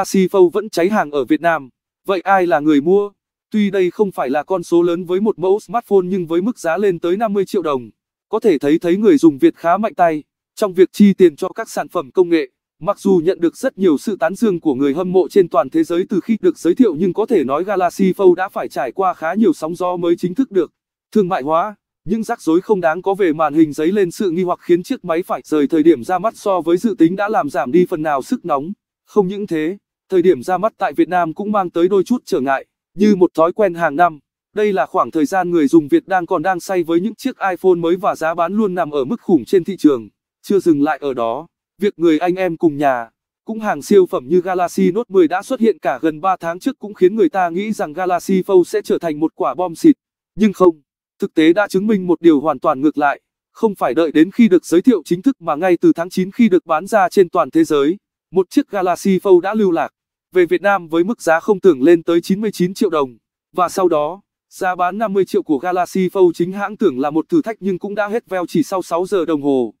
Asifo vẫn cháy hàng ở Việt Nam. Vậy ai là người mua? Tuy đây không phải là con số lớn với một mẫu smartphone nhưng với mức giá lên tới 50 triệu đồng, có thể thấy thấy người dùng Việt khá mạnh tay trong việc chi tiền cho các sản phẩm công nghệ. Mặc dù nhận được rất nhiều sự tán dương của người hâm mộ trên toàn thế giới từ khi được giới thiệu nhưng có thể nói Galaxy Fold đã phải trải qua khá nhiều sóng gió mới chính thức được thương mại hóa. Những rắc rối không đáng có về màn hình giấy lên sự nghi hoặc khiến chiếc máy phải rời thời điểm ra mắt so với dự tính đã làm giảm đi phần nào sức nóng. Không những thế, Thời điểm ra mắt tại Việt Nam cũng mang tới đôi chút trở ngại, như một thói quen hàng năm. Đây là khoảng thời gian người dùng Việt đang còn đang say với những chiếc iPhone mới và giá bán luôn nằm ở mức khủng trên thị trường. Chưa dừng lại ở đó, việc người anh em cùng nhà, cũng hàng siêu phẩm như Galaxy Note 10 đã xuất hiện cả gần 3 tháng trước cũng khiến người ta nghĩ rằng Galaxy Fold sẽ trở thành một quả bom xịt. Nhưng không, thực tế đã chứng minh một điều hoàn toàn ngược lại. Không phải đợi đến khi được giới thiệu chính thức mà ngay từ tháng 9 khi được bán ra trên toàn thế giới, một chiếc Galaxy Fold đã lưu lạc về Việt Nam với mức giá không tưởng lên tới 99 triệu đồng. Và sau đó, giá bán 50 triệu của Galaxy Fold chính hãng tưởng là một thử thách nhưng cũng đã hết veo chỉ sau 6 giờ đồng hồ.